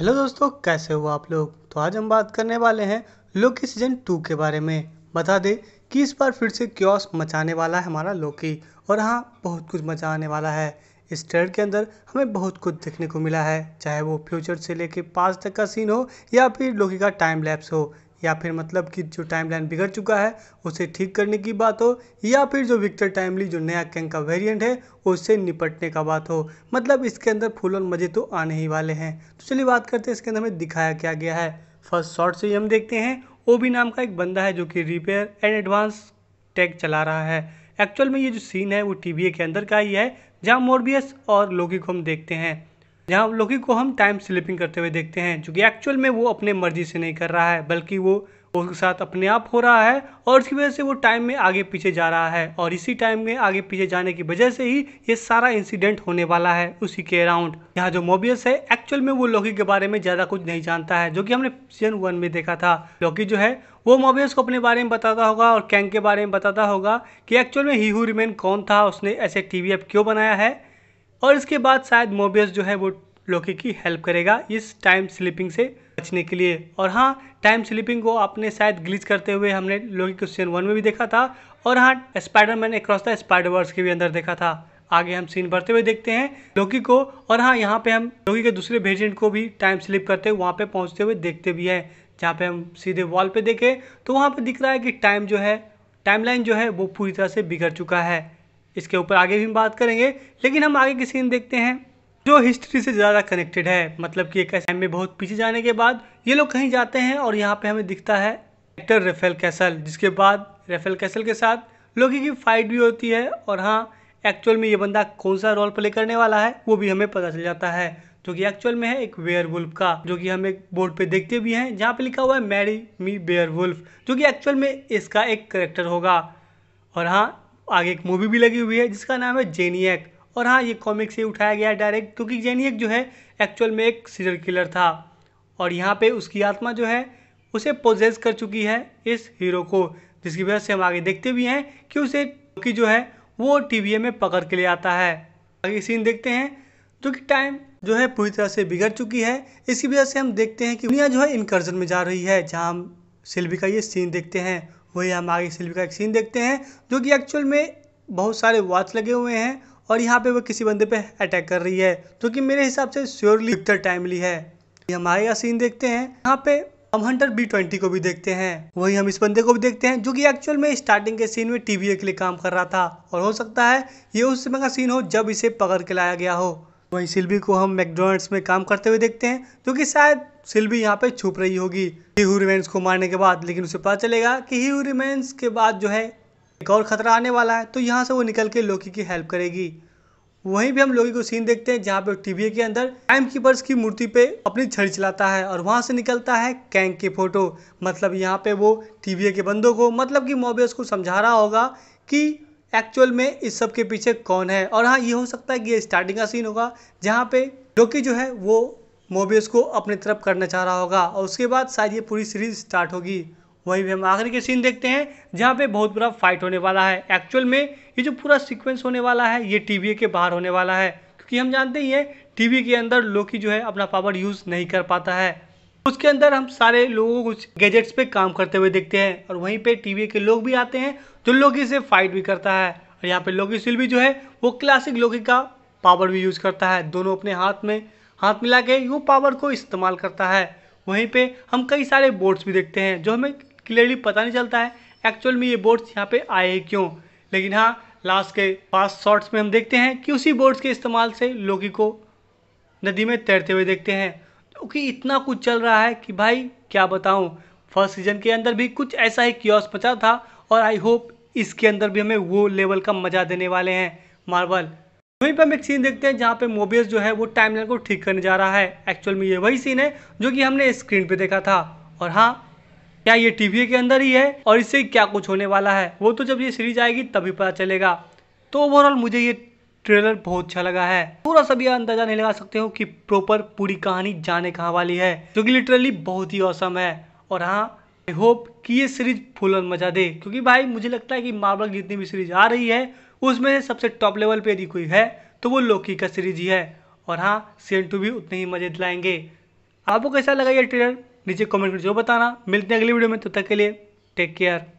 hello दोस्तों कैसे हो आप लोग तो आज हम बात करने वाले हैं लोकी सीजन टू के बारे में बता दें कि इस बार फिर से क्योस मचाने वाला है हमारा लोकी और हाँ बहुत कुछ मचाने वाला है इस ट्रेलर के अंदर हमें बहुत कुछ देखने को मिला है चाहे वो फ्यूचर से लेके पास तक का सीन हो या फिर लोकी का टाइम लैप्स हो या फिर मतलब कि जो टाइमलाइन बिगड़ चुका है उसे ठीक करने की बात हो या फिर जो विक्टर टाइमली जो नया कैंग का वेरिएंट है उससे निपटने का बात हो मतलब इसके अंदर फूल और मज़े तो आने ही वाले हैं तो चलिए बात करते हैं इसके अंदर हमें दिखाया क्या गया है फर्स्ट शॉट से ही हम देखते हैं ओ नाम का एक बंदा है जो कि रिपेयर एंड एडवांस टैग चला रहा है एक्चुअल में ये जो सीन है वो टी के अंदर का ही है जहाँ मोरबियस और लोगी को हम देखते हैं जहाँ लोकी को हम टाइम स्लिपिंग करते हुए देखते हैं जो कि एक्चुअल में वो अपने मर्जी से नहीं कर रहा है बल्कि वो उसके साथ अपने आप हो रहा है और इसकी वजह से वो टाइम में आगे पीछे जा रहा है और इसी टाइम में आगे पीछे जाने की वजह से ही ये सारा इंसिडेंट होने वाला है उसी के अराउंड यहाँ जो मोबियस है एक्चुअल में वो लोकी के बारे में ज़्यादा कुछ नहीं जानता है जो कि हमने सीजन वन में देखा था लोकी जो है वो मोबियस को अपने बारे में बताता होगा और कैंग के बारे में बताता होगा कि एक्चुअल में ही हु रिमेन कौन था उसने ऐसे टीवी एप क्यों बनाया है और इसके बाद शायद मोबियस जो है वो लोके की हेल्प करेगा इस टाइम स्लिपिंग से बचने के लिए और हाँ टाइम स्लिपिंग को आपने शायद ग्लिच करते हुए हमने लोके क्वेश्चन वन में भी देखा था और हाँ स्पाइडरमैन एक्रॉस द स्पाइडरवर्स के भी अंदर देखा था आगे हम सीन बढ़ते हुए देखते हैं लोकी को और हाँ यहाँ पे हम लोकी के दूसरे वेरिएंट को भी टाइम स्लिप करते हुए वहाँ पे पहुँचते हुए देखते भी हैं जहाँ पे हम सीधे वॉल पे देखें तो वहाँ पे दिख रहा है कि टाइम जो है टाइमलाइन जो है वो पूरी तरह से बिगड़ चुका है इसके ऊपर आगे भी हम बात करेंगे लेकिन हम आगे की सीन देखते हैं जो हिस्ट्री से ज़्यादा कनेक्टेड है मतलब कि एक ऐसे में बहुत पीछे जाने के बाद ये लोग कहीं जाते हैं और यहाँ पे हमें दिखता है एक्टर रेफेल कैसल जिसके बाद रेफेल कैसल के साथ लोगों की फाइट भी होती है और हाँ एक्चुअल में ये बंदा कौन सा रोल प्ले करने वाला है वो भी हमें पता चल जाता है जो कि एक्चुअल में है एक वेयर वुल्फ का जो कि हम एक बोर्ड पे देखते भी हैं जहाँ पे लिखा हुआ है मैरी मी बेयर वुल्फ जो कि एक्चुअल में इसका एक करेक्टर होगा और हाँ आगे एक मूवी भी लगी हुई है जिसका नाम है जेनियक और हाँ ये कॉमिक से उठाया गया डायरेक्ट क्योंकि जेनियक जो है एक्चुअल में एक सीरियल किलर था और यहाँ पे उसकी आत्मा जो है उसे पोजेस कर चुकी है इस हीरो को जिसकी वजह से हम आगे देखते भी हैं कि उसे की जो है वो टी में पकड़ के ले आता है आगे सीन देखते हैं जो कि टाइम जो है पूरी तरह से बिगड़ चुकी है इसकी वजह से हम देखते हैं कि दुनिया जो है इनकर्जन में जा रही है जहाँ हम सिल्वी का ये सीन देखते हैं वही हम आगे सिल्वी का एक सीन देखते हैं जो कि एक्चुअल में बहुत सारे वॉच लगे हुए हैं और यहाँ पे वो किसी बंदे पे अटैक कर रही है जो कि मेरे हिसाब से श्योरली इतना टाइमली है हमारे यहाँ सीन देखते हैं यहाँ पे हम हंटर बी ट्वेंटी को भी देखते हैं वही हम इस बंदे को भी देखते हैं जो कि एक्चुअल में स्टार्टिंग के सीन में टीवी के लिए काम कर रहा था और हो सकता है ये उस समय का सीन हो जब इसे पकड़ के लाया गया हो वहीं सिल्वी को हम मैकडोनल्ड्स में काम करते हुए देखते हैं जो कि शायद सिल्वी यहाँ पे छुप रही होगी ही रिमेंस को मारने के बाद लेकिन उसे पता चलेगा कि ही रिमेंस के बाद जो है एक और खतरा आने वाला है तो यहाँ से वो निकल के लोकी की हेल्प करेगी वहीं भी हम लोगी को सीन देखते हैं जहाँ पे टीवी के अंदर टाइम कीपर्स की मूर्ति पे अपनी छड़ी चलाता है और वहाँ से निकलता है कैंग की फोटो मतलब यहाँ पे वो टीवी के बंदों को मतलब कि मोबियस को समझा रहा होगा कि एक्चुअल में इस सब के पीछे कौन है और हाँ ये हो सकता है कि ये स्टार्टिंग का सीन होगा जहाँ पे लोकी जो है वो मोबियस को अपनी तरफ करना चाह रहा होगा और उसके बाद शायद ये पूरी सीरीज स्टार्ट होगी वहीं भी हम आखिरी के सीन देखते हैं जहाँ पे बहुत बुरा फाइट होने वाला है एक्चुअल में ये जो पूरा सीक्वेंस होने वाला है ये टी के बाहर होने वाला है क्योंकि हम जानते ही हैं टी के अंदर लोकी जो है अपना पावर यूज़ नहीं कर पाता है उसके अंदर हम सारे लोगों को गैजेट्स पे काम करते हुए देखते हैं और वहीं पे टीवी के लोग भी आते हैं जो लोगी से फाइट भी करता है और यहाँ पे लोगी सिल भी जो है वो क्लासिक लोगी का पावर भी यूज़ करता है दोनों अपने हाथ में हाथ मिला के वो पावर को इस्तेमाल करता है वहीं पे हम कई सारे बोर्ड्स भी देखते हैं जो हमें क्लियरली पता नहीं चलता है एक्चुअल में ये बोर्ड्स यहाँ पे आए क्यों लेकिन हाँ लास्ट के पास शॉर्ट्स में हम देखते हैं कि उसी बोर्ड्स के इस्तेमाल से लोगी को नदी में तैरते हुए देखते हैं क्योंकि तो इतना कुछ चल रहा है कि भाई क्या बताऊँ फर्स्ट सीजन के अंदर भी कुछ ऐसा ही क्योस मचा था और आई होप इसके अंदर भी हमें वो लेवल का मजा देने वाले हैं मार्बल वहीं पर हम एक सीन देखते हैं जहाँ पे मोबियस जो है वो टाइमलाइन को ठीक करने जा रहा है एक्चुअल में ये वही सीन है जो कि हमने स्क्रीन पे देखा था और हाँ क्या ये टीवी के अंदर ही है और इससे क्या कुछ होने वाला है वो तो जब ये सीरीज आएगी तभी पता चलेगा तो ओवरऑल मुझे ये ट्रेलर बहुत अच्छा लगा है पूरा सब यह अंदाजा नहीं लगा सकते हो कि प्रॉपर पूरी कहानी जाने कहाँ वाली है जो कि लिटरली बहुत ही औसम है और हाँ आई होप कि ये सीरीज फुल ऑन मजा दे क्योंकि भाई मुझे लगता है कि मार्वल जितनी भी सीरीज आ रही है उसमें सबसे टॉप लेवल पे यदि कोई है तो वो लोकी का सीरीज ही है और हाँ सेंटू टू भी उतने ही मजे दिलाएंगे आपको कैसा लगा ये ट्रेलर नीचे कमेंट करके बताना मिलते हैं अगली वीडियो में तब तो तक के लिए टेक केयर